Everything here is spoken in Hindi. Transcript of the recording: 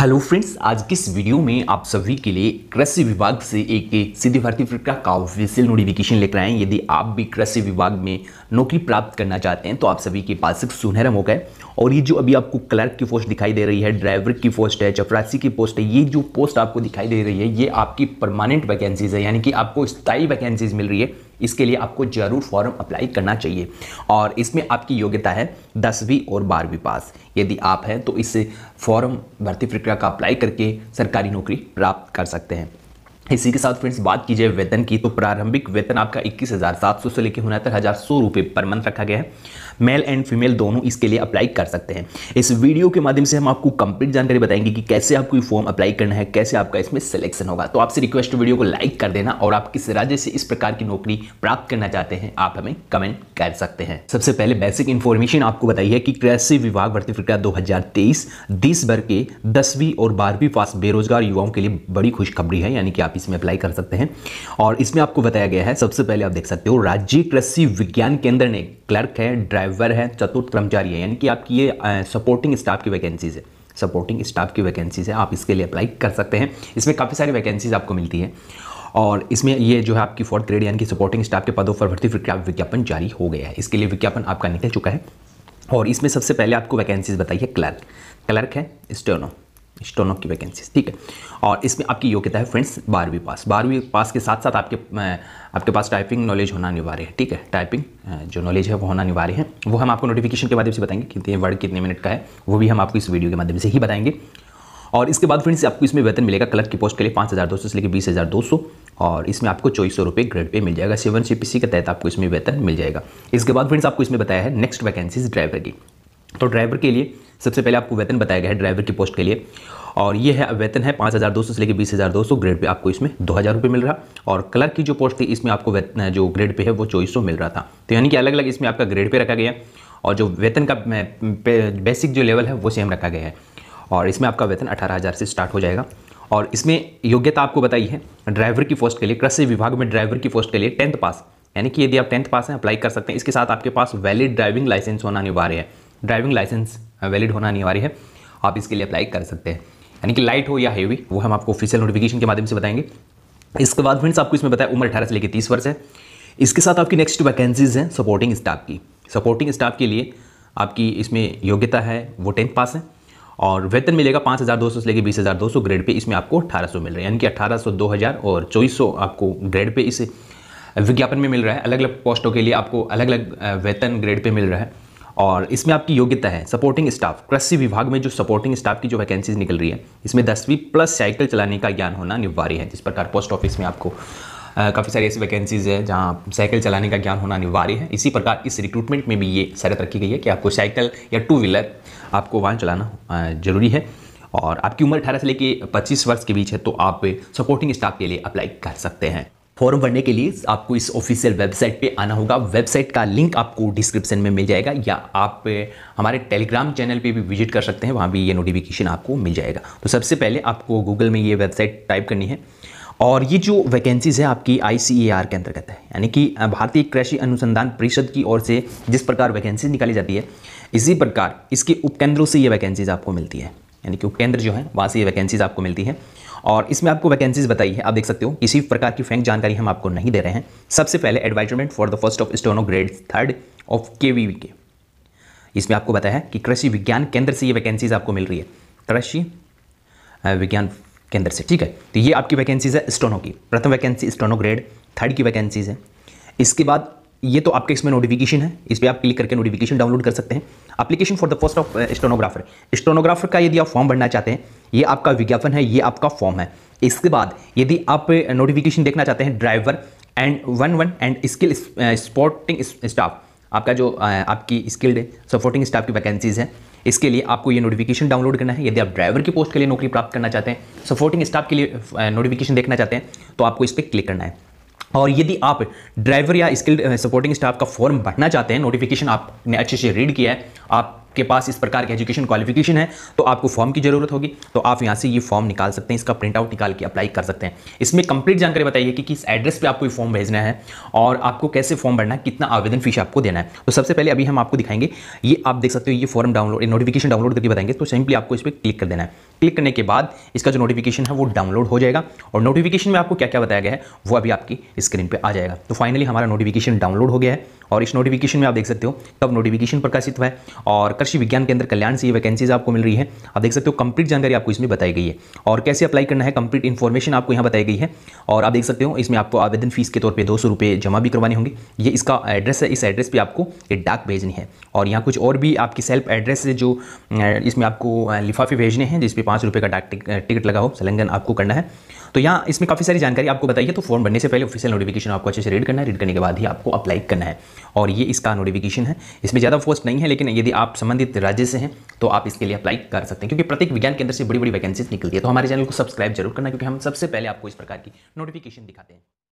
हेलो फ्रेंड्स आज किस इस वीडियो में आप सभी के लिए कृषि विभाग से एक सीधी भर्ती प्रक्रिया का ऑफिशियल नोटिफिकेशन लेकर आए हैं यदि आप भी कृषि विभाग में नौकरी प्राप्त करना चाहते हैं तो आप सभी के पास एक सुनहरा मौका है और ये जो अभी आपको क्लर्क की पोस्ट दिखाई दे रही है ड्राइवर की पोस्ट है चपरासी की पोस्ट है ये जो पोस्ट आपको दिखाई दे रही है ये आपकी परमानेंट वैकेंसीज है यानी कि आपको स्थायी वैकेंसीज मिल रही है इसके लिए आपको ज़रूर फॉर्म अप्लाई करना चाहिए और इसमें आपकी योग्यता है दसवीं और बारहवीं पास यदि आप हैं तो इस फॉर्म भर्ती प्रक्रिया का अप्लाई करके सरकारी नौकरी प्राप्त कर सकते हैं इसी के साथ फ्रेंड्स बात की जाए वेतन की तो प्रारंभिक वेतन आपका इक्कीस हज़ार सात सौ से लेकर उनहत्तर हज़ार सौ रुपये पर मंथ रखा गया है मेल एंड फीमेल दोनों इसके लिए अप्लाई कर सकते हैं इस वीडियो के माध्यम से हम आपको कंप्लीट जानकारी बताएंगे कि कैसे आपको ये फॉर्म अप्लाई करना है कैसे आपका इसमें सिलेक्शन होगा तो आपसे रिक्वेस्ट वीडियो को लाइक कर देना और आप किस राज्य से इस प्रकार की नौकरी प्राप्त करना चाहते हैं आप हमें कमेंट कर सकते हैं सबसे पहले बेसिक इन्फॉर्मेशन आपको बताइए कि कृषि विभाग भर्ती प्रक्रिया दो हज़ार देश भर के दसवीं और बारहवीं पास बेरोजगार युवाओं के लिए बड़ी खुशखबरी है यानी कि आप इसमें अप्लाई कर सकते हैं और इसमें आपको बताया गया है सबसे पहले आप देख सकते हो राज्य कृषि विज्ञान केंद्र ने क्लर्क है ड्राइवर है चतुर्थ कर्मचारी है यानी कि आपकी ये सपोर्टिंग स्टाफ की वैकेंसीज है सपोर्टिंग स्टाफ की वैकेंसीज है आप इसके लिए अप्लाई कर सकते हैं इसमें काफ़ी सारी वैकेंसीज आपको मिलती है और इसमें ये जो है आपकी फोर्थ ग्रेड यानी कि सपोर्टिंग स्टाफ के पदों पर भर्ती विज्ञापन जारी हो गया है इसके लिए विज्ञापन आपका निकल चुका है और इसमें सबसे पहले आपको वैकेंसीज बताइए क्लर्क क्लर्क है स्टेनो स्टोनो की वैकेंसीज ठीक है और इसमें आपकी योग्यता है फ्रेंड्स बारहवीं पास बारहवीं पास के साथ साथ आपके आपके पास टाइपिंग नॉलेज होना अनिवार्य है ठीक है टाइपिंग जो नॉलेज है वो होना अनिवार्य है वो हम आपको नोटिफिकेशन के माध्यम से बताएंगे कितने वर्ड कितने मिनट का है वो भी हम आपको इस वीडियो के माध्यम से ही बताएंगे और इसके बाद फ्रेंड्स आपको इसमें वेतन मिलेगा क्लर्क की पोस्ट के लिए पाँच हज़ार दो सौ से लेकर बीस हज़ार दो सौ और इसमें आपको चौबीस सौ रुपये ग्रेड पे मिल जाएगा सेवन सी पी सी के तहत आपको इसमें वेतन मिल जाएगा इसके बाद फ्रेंड्स आपको इसमें बताया है नेक्स्ट वैकेंसीज ड्राइवर की तो ड्राइवर के लिए सबसे पहले आपको वेतन बताया गया है ड्राइवर की पोस्ट के लिए और ये है वेतन है पाँच हज़ार दो सौ से लेकर बीस हज़ार दो सौ ग्रेड पे आपको इसमें दो हज़ार रुपये मिल रहा और क्लर्क की जो पोस्ट थी इसमें आपको वेतन जो ग्रेड पे है वो चौबीस सौ मिल रहा था तो यानी कि अलग अलग इसमें आपका ग्रेड पे रखा गया और जो वेतन का बेसिक जो लेवल है वो सेम रखा गया है और इसमें आपका वेतन अठारह हज़ार से स्टार्ट हो जाएगा और इसमें योग्यता आपको बताई है ड्राइवर की पोस्ट के लिए कृषि विभाग में ड्राइवर की पोस्ट के लिए टेंथ पास यानी कि यदि आप टेंथ पास हैं अप्लाई कर सकते हैं इसके साथ आपके पास वैलिड ड्राइविंग लाइसेंस होना अनिवार्य है ड्राइविंग लाइसेंस वैलिड होना अनिवार्य है आप इसके लिए अप्लाई कर सकते हैं यानी कि लाइट हो या हेवी वो हम आपको ऑफिशियल नोटिफिकेशन के माध्यम से बताएंगे इसके बाद फ्रेंड्स आपको इसमें बताया उम्र अठारह से लेकर तीस वर्ष है इसके साथ आपकी नेक्स्ट वैकेंसीज हैं सपोर्टिंग स्टाफ की सपोर्टिंग स्टाफ के लिए आपकी इसमें योग्यता है वो टेंथ पास है और वेतन मिलेगा पाँच हज़ार दो सौ से लेकर बीस हज़ार दो सौ ग्रेड पे इसमें आपको अठारह सौ मिल रहा है यानी कि अठारह सौ दो हज़ार और चौबीस सौ आपको ग्रेड पे इस विज्ञापन में मिल रहा है अलग अलग पोस्टों के लिए आपको अलग अलग वेतन ग्रेड पे मिल रहा है और इसमें आपकी योग्यता है सपोर्टिंग स्टाफ कृषि विभाग में जो सपोर्टिंग स्टाफ की जो वैकेंसीज निकल रही है इसमें दसवीं प्लस साइकिल चलाने का ज्ञान होना अनिवार्य है जिस प्रकार पोस्ट ऑफिस में आपको काफ़ी सारी ऐसी वैकेंसीज है जहाँ साइकिल चलाने का ज्ञान होना अनिवार्य है इसी प्रकार इस रिक्रूटमेंट में भी ये शर्त रखी गई है कि आपको साइकिल या टू व्हीलर आपको वाहन चलाना जरूरी है और आपकी उम्र अठारह से लेकर पच्चीस वर्ष के बीच है तो आप सपोर्टिंग स्टाफ के लिए अप्लाई कर सकते हैं फॉर्म भरने के लिए आपको इस ऑफिशियल वेबसाइट पे आना होगा वेबसाइट का लिंक आपको डिस्क्रिप्शन में मिल जाएगा या आप हमारे टेलीग्राम चैनल पे भी विजिट कर सकते हैं वहाँ भी ये नोटिफिकेशन आपको मिल जाएगा तो सबसे पहले आपको गूगल में ये वेबसाइट टाइप करनी है और ये जो वैकेंसीज़ है आपकी आई e के अंतर्गत है यानी कि भारतीय कृषि अनुसंधान परिषद की ओर से जिस प्रकार वैकेंसी निकाली जाती है इसी प्रकार इसके उपकेंद्रों से ये वैकेंसीज़ आपको मिलती है यानी कि उपकेंद्र जो है वहाँ से ये वैकेंसीज़ आपको मिलती है और इसमें आपको वैकेंसीज बताई है आप देख सकते हो किसी प्रकार की फैंक जानकारी हम आपको नहीं दे रहे हैं सबसे पहले advertisement for the first of steno grade third of K V K इसमें आपको बताया है कि कृषि विज्ञान केंद्र से ये वैकेंसीज आपको मिल रही है कृषि विज्ञान केंद्र से ठीक है तो ये आपकी वैकेंसीज है स्टोनो की प्रथम वैकेंसी स्टोनो ग्रेड थर्ड की वैकेंसीज है इसके बाद ये तो आपके इसमें नोटिफिकेशन है इस पर आप क्लिक करके नोटिफिकेशन डाउनलोड कर सकते हैं application for the post of stenographer stenographer का यदि आप फॉर्म भरना चाहते हैं ये आपका विज्ञापन है ये आपका फॉर्म है इसके बाद यदि आप नोटिफिकेशन uh, देखना चाहते हैं driver and one one and skill sporting staff आपका जो uh, आपकी स्किल्ड सपोर्टिंग स्टाफ की वैकेंसीज़ है इसके लिए आपको ये नोटिफिकेशन डाउनलोड करना है यदि आप ड्राइवर की पोस्ट के लिए नौकरी प्राप्त करना चाहते हैं सपोर्टिंग स्टाफ के लिए नोटिफिकेशन uh, देखना चाहते हैं तो आपको इस पर क्लिक करना है और यदि आप ड्राइवर या स्किल्ड सपोर्टिंग स्टाफ का फॉर्म भरना चाहते हैं नोटिफिकेशन आपने अच्छे से रीड किया है आपके पास इस प्रकार के एजुकेशन क्वालिफिकेशन है तो आपको फॉर्म की ज़रूरत होगी तो आप यहाँ से ये फॉर्म निकाल सकते हैं इसका प्रिंट आउट निकाल के अप्लाई कर सकते हैं इसमें कंप्लीट जानकारी बताइए कि किस एड्रेस पे आपको ये फॉर्म भेजना है और आपको कैसे फॉर्म भरना है कितना आवेदन फीस आपको देना है तो सबसे पहले अभी हम आपको दिखाएंगे ये आप देख सकते हो ये फॉर्म डाउनलोड नोटिफिकेशन डाउनलोड करके बताएंगे तो सिंपली आपको इस पर क्लिक कर देना है क्लिक करने के बाद इसका जो नोटिफिकेशन है वो डाउनलोड हो जाएगा और नोटिफिकेशन में आपको क्या क्या बताया गया है वो अभी आपकी स्क्रीन पे आ जाएगा तो फाइनली हमारा नोटिफिकेशन डाउनलोड हो गया है और इस नोटिफिकेशन में आप देख सकते हो कब नोटिफिकेशन प्रकाशित हुआ है और कृषि विज्ञान केंद्र कल्याण से ये वैकेंसीज आपको मिल रही है आप देख सकते हो कंप्लीट जानकारी आपको इसमें बताई गई है और कैसे अप्लाई करना है कंप्लीट इन्फॉर्मेशन आपको यहाँ बताई गई है और आप देख सकते हो इसमें आपको आवेदन फीस के तौर पर दो जमा भी करवाने होंगे ये इसका एड्रेस है इस एड्रेस पर आपको ये डाक भेजनी है और यहाँ कुछ और भी आपकी सेल्फ एड्रेस जो इसमें आपको लिफाफे भेजने हैं जिसपे पाँच रुपये का डाक टिकट लगा हो सलंगन आपको करना है तो यहाँ इसमें काफ़ी सारी जानकारी आपको बताइए तो फॉर्म भरने से पहले ऑफिशियल नोटिफिकेशन आपको अच्छे से रीड करना है रीड करने के बाद ही आपको अप्लाई करना है और ये इसका नोटिफिकेशन है इसमें ज़्यादा फोर्स नहीं है लेकिन यदि आप संबंधित राज्य से हैं तो आप इसके लिए अप्लाई कर सकते हैं क्योंकि प्रत्येक विज्ञान केंद्र से बड़ी बड़ी वैकेंसीज निकलती है तो हमारे चैनल को सब्सक्राइब जरूर करना क्योंकि हम सबसे पहले आपको इस प्रकार की नोटिफिकेशन दिखाते हैं